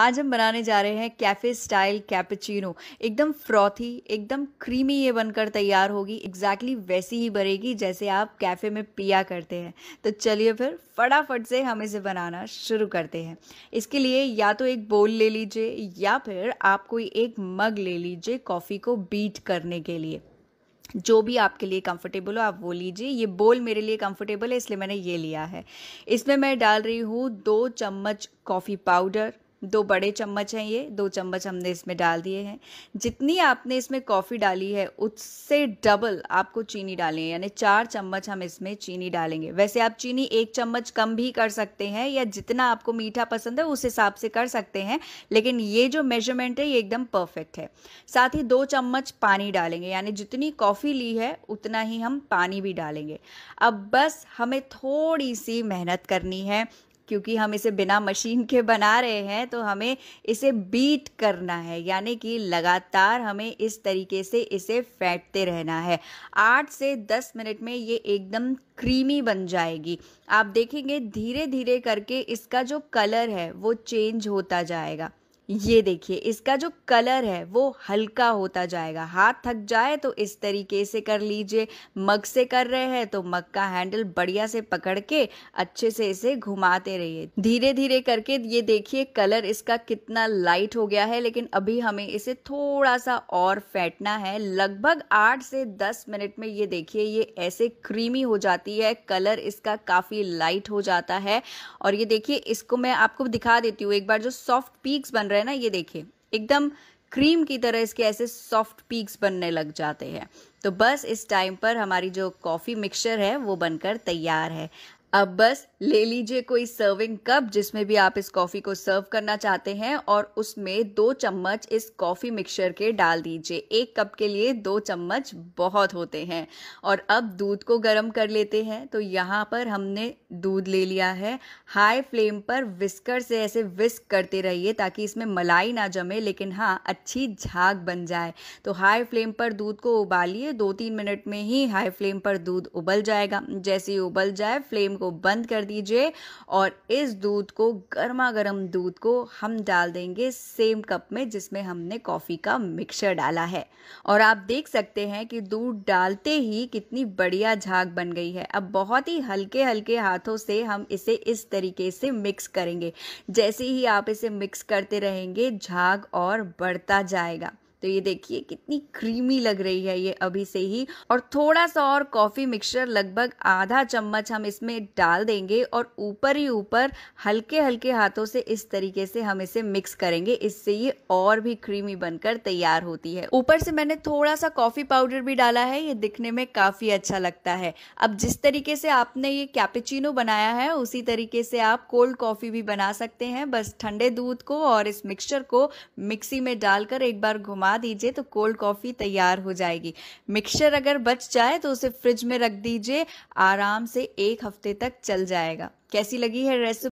आज हम बनाने जा रहे हैं कैफ़े स्टाइल कैपेचिनो एकदम फ्रॉथी एकदम क्रीमी ये बनकर तैयार होगी एग्जैक्टली exactly वैसी ही बनेगी जैसे आप कैफ़े में पिया करते हैं तो चलिए फिर फटाफट से हम इसे बनाना शुरू करते हैं इसके लिए या तो एक बोल ले लीजिए या फिर आप कोई एक मग ले लीजिए कॉफ़ी को बीट करने के लिए जो भी आपके लिए कंफर्टेबल हो आप वो लीजिए ये बोल मेरे लिए कंफर्टेबल है इसलिए मैंने ये लिया है इसमें मैं डाल रही हूँ दो चम्मच कॉफ़ी पाउडर दो बड़े चम्मच हैं ये दो चम्मच हमने इसमें डाल दिए हैं जितनी आपने इसमें कॉफ़ी डाली है उससे डबल आपको चीनी डालें यानी चार चम्मच हम इसमें चीनी डालेंगे वैसे आप चीनी एक चम्मच कम भी कर सकते हैं या जितना आपको मीठा पसंद है उस हिसाब से कर सकते हैं लेकिन ये जो मेजरमेंट है ये एकदम परफेक्ट है साथ ही दो चम्मच पानी डालेंगे यानी जितनी कॉफ़ी ली है उतना ही हम पानी भी डालेंगे अब बस हमें थोड़ी सी मेहनत करनी है क्योंकि हम इसे बिना मशीन के बना रहे हैं तो हमें इसे बीट करना है यानी कि लगातार हमें इस तरीके से इसे फेंटते रहना है आठ से दस मिनट में ये एकदम क्रीमी बन जाएगी आप देखेंगे धीरे धीरे करके इसका जो कलर है वो चेंज होता जाएगा ये देखिए इसका जो कलर है वो हल्का होता जाएगा हाथ थक जाए तो इस तरीके से कर लीजिए मग से कर रहे हैं तो मग का हैंडल बढ़िया से पकड़ के अच्छे से इसे घुमाते रहिए धीरे धीरे करके ये देखिए कलर इसका कितना लाइट हो गया है लेकिन अभी हमें इसे थोड़ा सा और फैटना है लगभग आठ से दस मिनट में ये देखिए ये ऐसे क्रीमी हो जाती है कलर इसका काफ़ी लाइट हो जाता है और ये देखिए इसको मैं आपको दिखा देती हूँ एक बार जो सॉफ्ट पीक्स बन रहे है ना ये देखिए एकदम क्रीम की तरह इसके ऐसे सॉफ्ट पीक्स बनने लग जाते हैं तो बस इस टाइम पर हमारी जो कॉफ़ी मिक्सचर है वो बनकर तैयार है अब बस ले लीजिए कोई सर्विंग कप जिसमें भी आप इस कॉफ़ी को सर्व करना चाहते हैं और उसमें दो चम्मच इस कॉफ़ी मिक्सचर के डाल दीजिए एक कप के लिए दो चम्मच बहुत होते हैं और अब दूध को गर्म कर लेते हैं तो यहाँ पर हमने दूध ले लिया है हाई फ्लेम पर विस्कर से ऐसे विस्क करते रहिए ताकि इसमें मलाई ना जमे लेकिन हाँ अच्छी झाग बन जाए तो हाई फ्लेम पर दूध को उबालिए दो तीन मिनट में ही हाई फ्लेम पर दूध उबल जाएगा जैसे ही उबल जाए फ्लेम को बंद कर दीजिए और इस दूध को गर्मा गर्म दूध को हम डाल देंगे सेम कप में जिसमें हमने कॉफ़ी का मिक्सचर डाला है और आप देख सकते हैं कि दूध डालते ही कितनी बढ़िया झाग बन गई है अब बहुत ही हल्के हल्के हाथों से हम इसे इस तरीके से मिक्स करेंगे जैसे ही आप इसे मिक्स करते रहेंगे झाग और बढ़ता जाएगा तो ये देखिए कितनी क्रीमी लग रही है ये अभी से ही और थोड़ा सा और कॉफ़ी मिक्सचर लगभग आधा चम्मच हम इसमें डाल देंगे और ऊपर ही ऊपर हल्के हल्के हाथों से इस तरीके से हम इसे मिक्स करेंगे इससे ये और भी क्रीमी बनकर तैयार होती है ऊपर से मैंने थोड़ा सा कॉफ़ी पाउडर भी डाला है ये दिखने में काफ़ी अच्छा लगता है अब जिस तरीके से आपने ये कैपेचिनो बनाया है उसी तरीके से आप कोल्ड कॉफ़ी भी बना सकते हैं बस ठंडे दूध को और इस मिक्सचर को मिक्सी में डालकर एक बार घुमा जमा दीजिए तो कोल्ड कॉफ़ी तैयार हो जाएगी मिक्सचर अगर बच जाए तो उसे फ्रिज में रख दीजिए आराम से एक हफ्ते तक चल जाएगा कैसी लगी है रेसिपी